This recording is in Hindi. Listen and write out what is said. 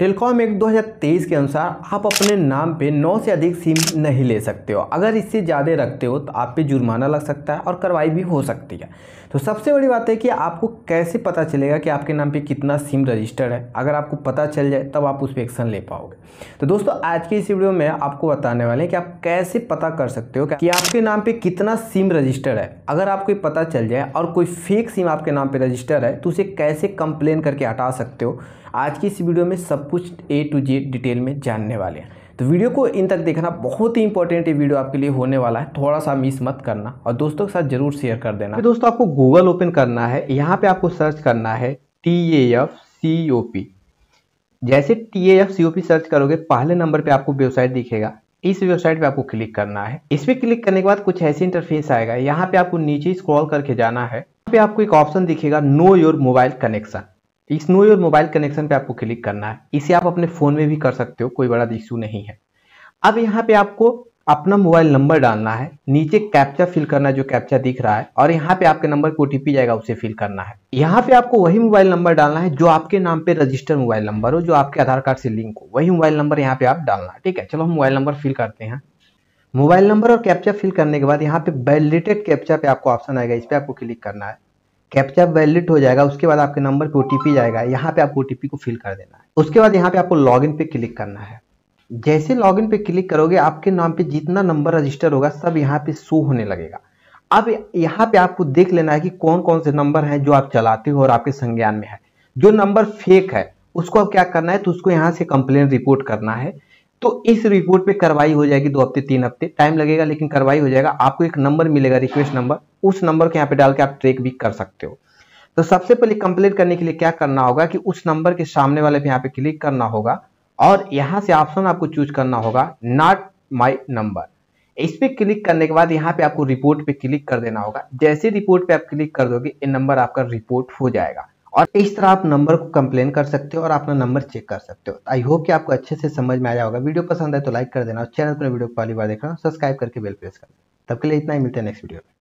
टेलीकॉम एक्ट 2023 के अनुसार आप अपने नाम पे 9 से अधिक सिम नहीं ले सकते हो अगर इससे ज़्यादा रखते हो तो आप पे जुर्माना लग सकता है और कार्रवाई भी हो सकती है तो सबसे बड़ी बात है कि आपको कैसे पता चलेगा कि आपके नाम पे कितना सिम रजिस्टर्ड है अगर आपको पता चल जाए तब आप उस पर एक्शन ले पाओगे तो दोस्तों आज की इस वीडियो में आपको बताने वाले हैं कि आप कैसे पता कर सकते हो कि आपके नाम पर कितना सिम रजिस्टर्ड है अगर आपको पता चल जाए और कोई फेक सिम आपके नाम पर रजिस्टर है तो उसे कैसे कंप्लेन करके हटा सकते हो आज की इस वीडियो में सब कुछ ए टू जेड डिटेल में जानने वाले हैं तो वीडियो को इन तक देखना बहुत ही इंपॉर्टेंट ये वीडियो आपके लिए होने वाला है थोड़ा सा मिस मत करना और दोस्तों के साथ जरूर शेयर कर देना तो दोस्तों आपको गूगल ओपन करना है यहाँ पे आपको सर्च करना है T A F C O P जैसे T A F C O P search करोगे पहले नंबर पे आपको वेबसाइट दिखेगा इस वेबसाइट पे आपको क्लिक करना है इस पे क्लिक करने के बाद कुछ ऐसे इंटरफेस आएगा यहाँ पे आपको नीचे स्क्रॉल करके जाना है यहाँ पे आपको एक ऑप्शन दिखेगा नो योर मोबाइल कनेक्शन इस नो योर मोबाइल कनेक्शन पे आपको क्लिक करना है इसे आप अपने फ़ोन में भी कर सकते हो कोई बड़ा इशू नहीं है अब यहाँ पे आपको अपना मोबाइल नंबर डालना है नीचे कैप्चा फिल करना है जो कैप्चा दिख रहा है और यहाँ पे आपके नंबर को ओटीपी जाएगा उसे फिल करना है यहाँ पे आपको वही मोबाइल नंबर डालना है जो आपके नाम पे रजिस्टर मोबाइल नंबर हो जो आपके आधार कार्ड से लिंक हो वही मोबाइल नंबर यहाँ पे आप डालना है ठीक है चलो हम मोबाइल नंबर फिल करते हैं मोबाइल नंबर और कैप्चा फिल करने के बाद यहाँ पे वैलिडेटेड कैप्चा पे आपको ऑप्शन आएगा इस पर आपको क्लिक करना है कैप्चा वैलिड हो जाएगा उसके बाद आपके नंबर पे ओटीपी जाएगा यहाँ पे आपको ओटीपी को फिल कर देना है उसके बाद यहाँ पे आपको लॉगिन पे क्लिक करना है जैसे लॉगिन पे क्लिक करोगे आपके नाम पे जितना नंबर रजिस्टर होगा सब यहाँ पे शो होने लगेगा अब यहाँ पे आपको देख लेना है कि कौन कौन से नंबर हैं जो आप चलाते हो और आपके संज्ञान में है जो नंबर फेक है उसको आप क्या करना है तो उसको यहाँ से कंप्लेन रिपोर्ट करना है तो इस रिपोर्ट पे कार्रवाई हो जाएगी दो हफ्ते तीन हफ्ते टाइम लगेगा लेकिन कार्रवाई हो जाएगा आपको एक नंबर मिलेगा रिक्वेस्ट नंबर उस नंबर को यहाँ पे डाल के आप ट्रेक भी कर सकते हो तो सबसे पहले कंप्लेट करने के लिए क्या करना होगा कि उस नंबर के सामने वाले पे यहाँ पे क्लिक करना होगा और यहाँ से ऑप्शन आपको चूज करना होगा नॉट माई नंबर इस पर क्लिक करने के बाद यहाँ पे आपको रिपोर्ट पे क्लिक कर देना होगा जैसे रिपोर्ट पे आप क्लिक कर दोगे ये नंबर आपका रिपोर्ट हो जाएगा और इस तरह आप नंबर को कंप्लेन कर सकते हो और अपना नंबर चेक कर सकते हो आई होप कि आपको अच्छे से समझ में आया होगा वीडियो पसंद है तो लाइक कर देना और चैनल पर वीडियो पहली बार देखना सब्सक्राइब करके बेल प्रेस करना तब के लिए इतना ही मिलते हैं नेक्स्ट वीडियो में